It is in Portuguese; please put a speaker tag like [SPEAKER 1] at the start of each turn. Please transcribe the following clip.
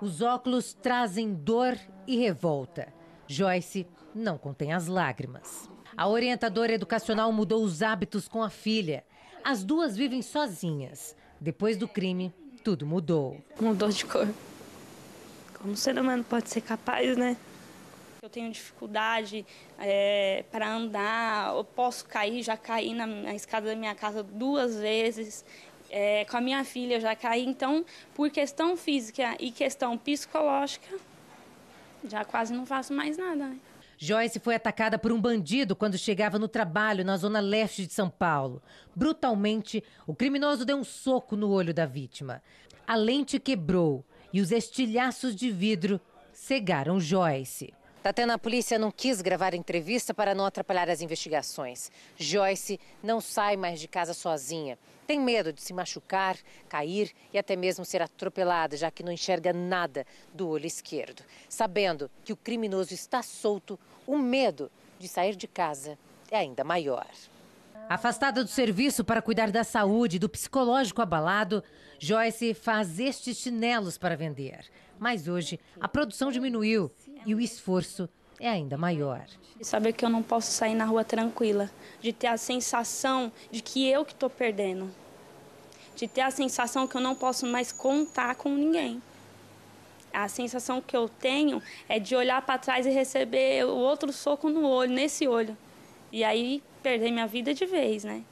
[SPEAKER 1] Os óculos trazem dor e revolta. Joyce não contém as lágrimas. A orientadora educacional mudou os hábitos com a filha. As duas vivem sozinhas. Depois do crime, tudo mudou. Mudou de cor. Como o ser humano pode ser capaz, né?
[SPEAKER 2] Eu tenho dificuldade é, para andar, eu posso cair, já caí na, na escada da minha casa duas vezes. É, com a minha filha eu já caí, então, por questão física e questão psicológica, já quase não faço mais nada. Né?
[SPEAKER 1] Joyce foi atacada por um bandido quando chegava no trabalho na zona leste de São Paulo. Brutalmente, o criminoso deu um soco no olho da vítima. A lente quebrou e os estilhaços de vidro cegaram Joyce. Até a polícia não quis gravar entrevista para não atrapalhar as investigações. Joyce não sai mais de casa sozinha. Tem medo de se machucar, cair e até mesmo ser atropelada, já que não enxerga nada do olho esquerdo. Sabendo que o criminoso está solto, o medo de sair de casa é ainda maior. Afastada do serviço para cuidar da saúde e do psicológico abalado, Joyce faz estes chinelos para vender. Mas hoje a produção diminuiu e o esforço é ainda maior. saber que eu não
[SPEAKER 2] posso sair na rua tranquila, de ter a sensação de que eu que estou perdendo, de ter a sensação que eu não posso mais contar com ninguém. A sensação que eu tenho é de olhar para trás e receber o outro soco no olho, nesse olho. E aí perder minha vida de vez, né?